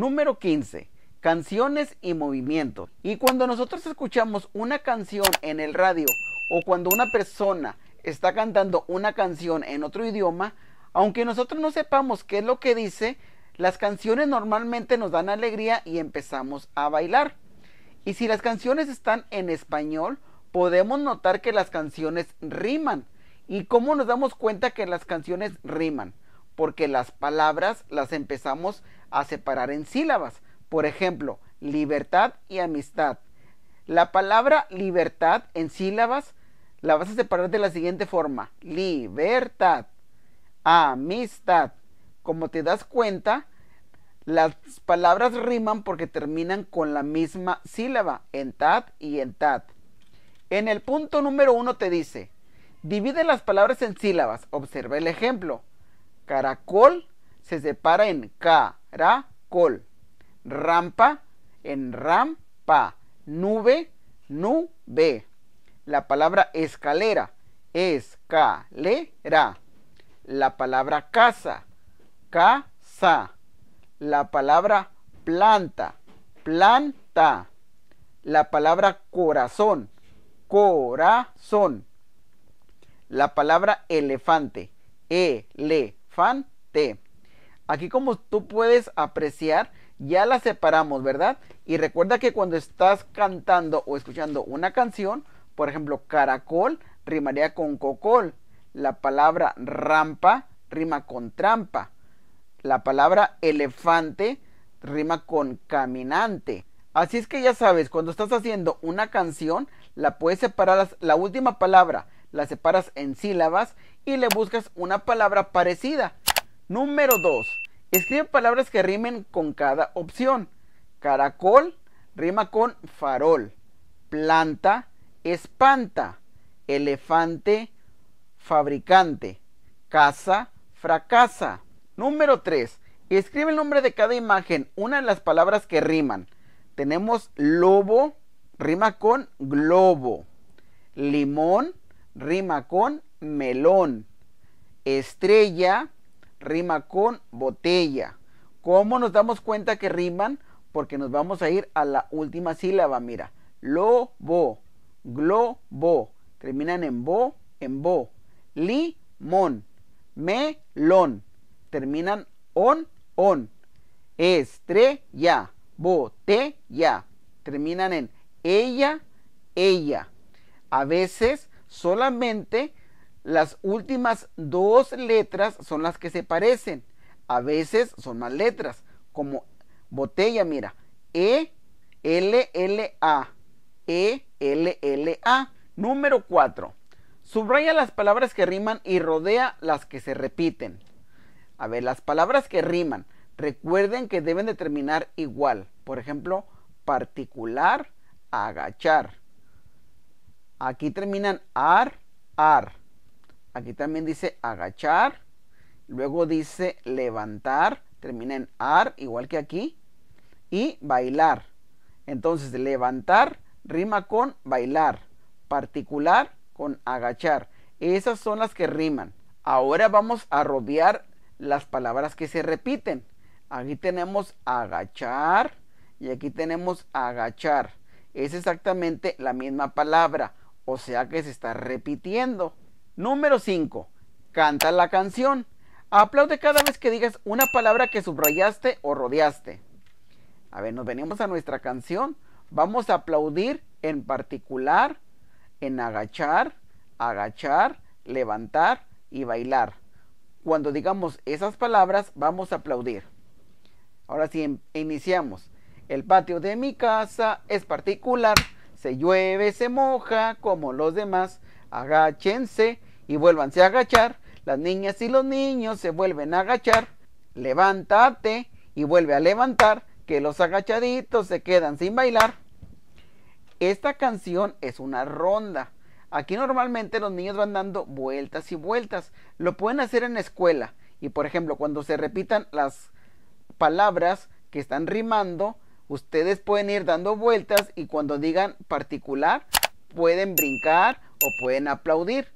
Número 15. Canciones y movimientos. Y cuando nosotros escuchamos una canción en el radio o cuando una persona está cantando una canción en otro idioma, aunque nosotros no sepamos qué es lo que dice, las canciones normalmente nos dan alegría y empezamos a bailar. Y si las canciones están en español, podemos notar que las canciones riman. ¿Y cómo nos damos cuenta que las canciones riman? porque las palabras las empezamos a separar en sílabas. Por ejemplo, libertad y amistad. La palabra libertad en sílabas la vas a separar de la siguiente forma. Libertad, amistad. Como te das cuenta, las palabras riman porque terminan con la misma sílaba, en y en En el punto número uno te dice, divide las palabras en sílabas. Observa el ejemplo. Caracol se separa en col, Rampa en rampa. Nube, nube. La palabra escalera, Es-ca-le-ra La palabra casa, casa. La palabra planta, planta. La palabra corazón, corazón. La palabra elefante, elefante Aquí como tú puedes apreciar, ya la separamos, ¿verdad? Y recuerda que cuando estás cantando o escuchando una canción, por ejemplo, caracol rimaría con cocol. La palabra rampa rima con trampa. La palabra elefante rima con caminante. Así es que ya sabes, cuando estás haciendo una canción, la puedes separar la última palabra la separas en sílabas y le buscas una palabra parecida. Número 2. Escribe palabras que rimen con cada opción. Caracol rima con farol. Planta, espanta. Elefante, fabricante. Casa, fracasa. Número 3. Escribe el nombre de cada imagen, una de las palabras que riman. Tenemos lobo, rima con globo. Limón, rima con melón. Estrella rima con botella. ¿Cómo nos damos cuenta que riman? Porque nos vamos a ir a la última sílaba, mira. Lobo, globo, terminan en bo, en bo. Limón, melón, terminan on, on. Estrella, botella, terminan en ella, ella. A veces Solamente las últimas dos letras son las que se parecen. A veces son más letras, como botella, mira. E, L, L, A. E, L, L, A. Número 4. Subraya las palabras que riman y rodea las que se repiten. A ver, las palabras que riman, recuerden que deben de terminar igual. Por ejemplo, particular, agachar. Aquí terminan ar, ar. Aquí también dice agachar. Luego dice levantar. Termina en ar, igual que aquí. Y bailar. Entonces, levantar rima con bailar. Particular con agachar. Esas son las que riman. Ahora vamos a rodear las palabras que se repiten. Aquí tenemos agachar y aquí tenemos agachar. Es exactamente la misma palabra. O sea que se está repitiendo. Número 5. Canta la canción. Aplaude cada vez que digas una palabra que subrayaste o rodeaste. A ver, nos venimos a nuestra canción. Vamos a aplaudir en particular, en agachar, agachar, levantar y bailar. Cuando digamos esas palabras, vamos a aplaudir. Ahora sí, iniciamos. El patio de mi casa es particular se llueve, se moja, como los demás, agáchense y vuélvanse a agachar, las niñas y los niños se vuelven a agachar, levántate y vuelve a levantar, que los agachaditos se quedan sin bailar. Esta canción es una ronda. Aquí normalmente los niños van dando vueltas y vueltas. Lo pueden hacer en escuela. Y por ejemplo, cuando se repitan las palabras que están rimando, Ustedes pueden ir dando vueltas y cuando digan particular, pueden brincar o pueden aplaudir.